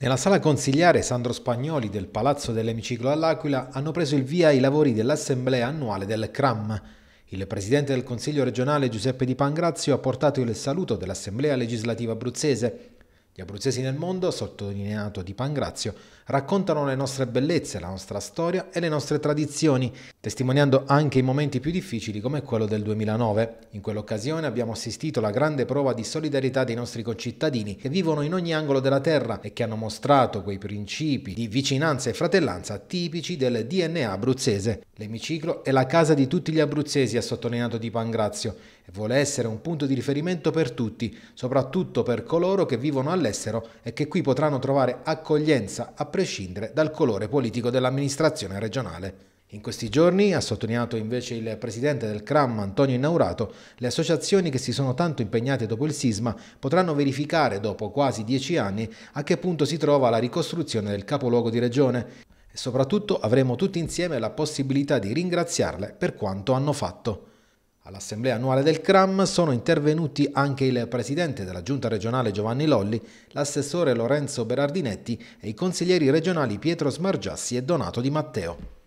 Nella sala consigliare Sandro Spagnoli del Palazzo dell'Emiciclo all'Aquila hanno preso il via i lavori dell'assemblea annuale del CRAM. Il presidente del Consiglio regionale Giuseppe Di Pangrazio ha portato il saluto dell'assemblea legislativa abruzzese gli abruzzesi nel mondo, sottolineato di Pangrazio, raccontano le nostre bellezze, la nostra storia e le nostre tradizioni, testimoniando anche i momenti più difficili come quello del 2009. In quell'occasione abbiamo assistito alla grande prova di solidarietà dei nostri concittadini che vivono in ogni angolo della terra e che hanno mostrato quei principi di vicinanza e fratellanza tipici del DNA abruzzese. L'emiciclo è la casa di tutti gli abruzzesi, ha sottolineato di Pangrazio e vuole essere un punto di riferimento per tutti, soprattutto per coloro che vivono all'estero e che qui potranno trovare accoglienza a prescindere dal colore politico dell'amministrazione regionale. In questi giorni, ha sottolineato invece il presidente del CRAM Antonio Inaurato, le associazioni che si sono tanto impegnate dopo il sisma potranno verificare dopo quasi dieci anni a che punto si trova la ricostruzione del capoluogo di regione e soprattutto avremo tutti insieme la possibilità di ringraziarle per quanto hanno fatto. All'assemblea annuale del CRAM sono intervenuti anche il presidente della giunta regionale Giovanni Lolli, l'assessore Lorenzo Berardinetti e i consiglieri regionali Pietro Smargiassi e Donato Di Matteo.